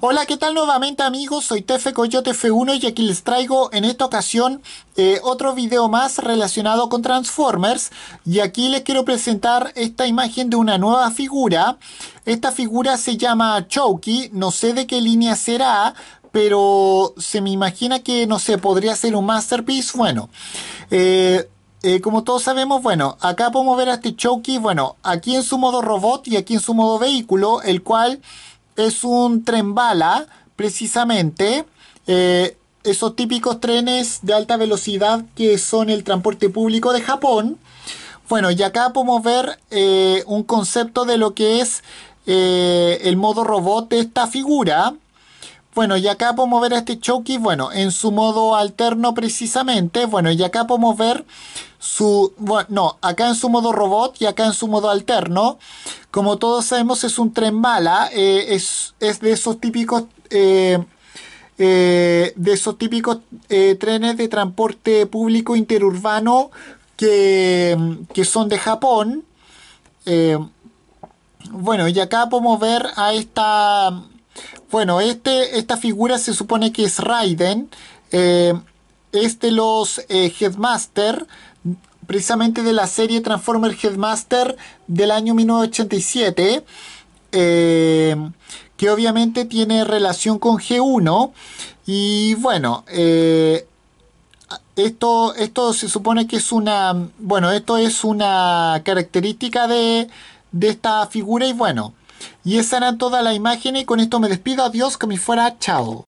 Hola, ¿qué tal nuevamente amigos? Soy Tefe Coyote F1 y aquí les traigo en esta ocasión eh, otro video más relacionado con Transformers y aquí les quiero presentar esta imagen de una nueva figura. Esta figura se llama Chowky, no sé de qué línea será, pero se me imagina que, no sé, podría ser un Masterpiece, bueno... Eh, eh, como todos sabemos, bueno, acá podemos ver a este Chowky, bueno, aquí en su modo robot y aquí en su modo vehículo, el cual es un tren bala, precisamente. Eh, esos típicos trenes de alta velocidad que son el transporte público de Japón. Bueno, y acá podemos ver eh, un concepto de lo que es eh, el modo robot de esta figura. Bueno, y acá podemos ver a este Chucky, bueno, en su modo alterno precisamente. Bueno, y acá podemos ver su... Bueno, no, acá en su modo robot y acá en su modo alterno. Como todos sabemos, es un tren mala. Eh, es, de esos típicos... Eh, eh, de esos típicos trenes de transporte público interurbano que, que son de Japón. bueno, y acá podemos ver a esta bueno, este, esta figura se supone que es Raiden. Eh, es de los Headmasters, eh, Headmaster, precisamente de la serie Transformer Headmaster del año 1987, eh, que obviamente tiene relación con G1. Y bueno, eh, esto, esto se supone que es una, bueno, esto es una característica de, de esta figura y bueno. Y esa era toda la imagen y con esto me despido. Adiós, que me fuera. Chao.